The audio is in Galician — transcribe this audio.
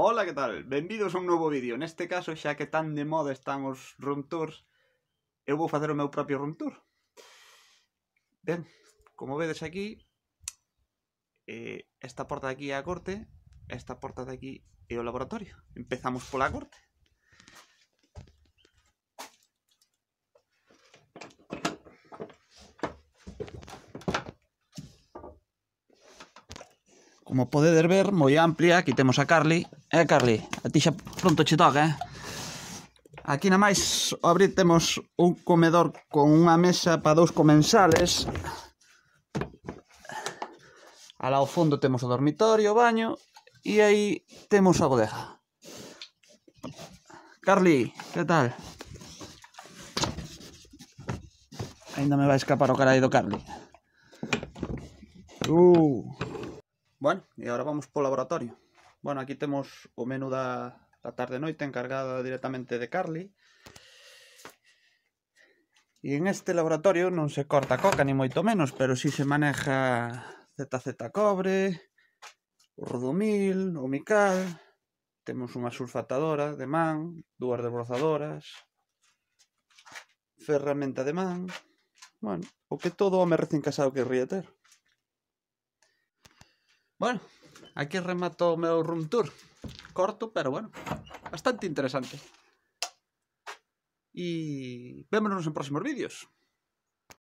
Ola, que tal? Benvidos a un novo vídeo. Neste caso, xa que tan de moda están os room tours, eu vou facer o meu propio room tour. Ben, como vedes aquí, eh, esta porta de aquí é a corte, esta porta de aquí é o laboratorio. Empezamos pola corte. Como podedes ver, moi amplia, aquí temos a Carly, Eh, Carly, a ti xa pronto che toca, eh? Aquí na máis abrir temos un comedor con unha mesa para dous comensales. Alá ao fondo temos o dormitorio, o baño e aí temos a bodega. Carly, que tal? Ainda me vai escapar o carai do Carly. Uh. Bueno, e agora vamos polo laboratorio. Bueno, aquí temos o menú da, da tarde noite encargada directamente de Carly. E en este laboratorio non se corta coca, ni moito menos, pero si se maneja ZZ cobre, o rodomil, o mical, temos unha sulfatadora de man, dúas desbrozadoras, ferramenta de man, bueno, o que todo home recién casado ría ter. Bueno, Aquí remato meu room tour. Corto, pero bueno, bastante interesante. Y vémonos en próximos vídeos.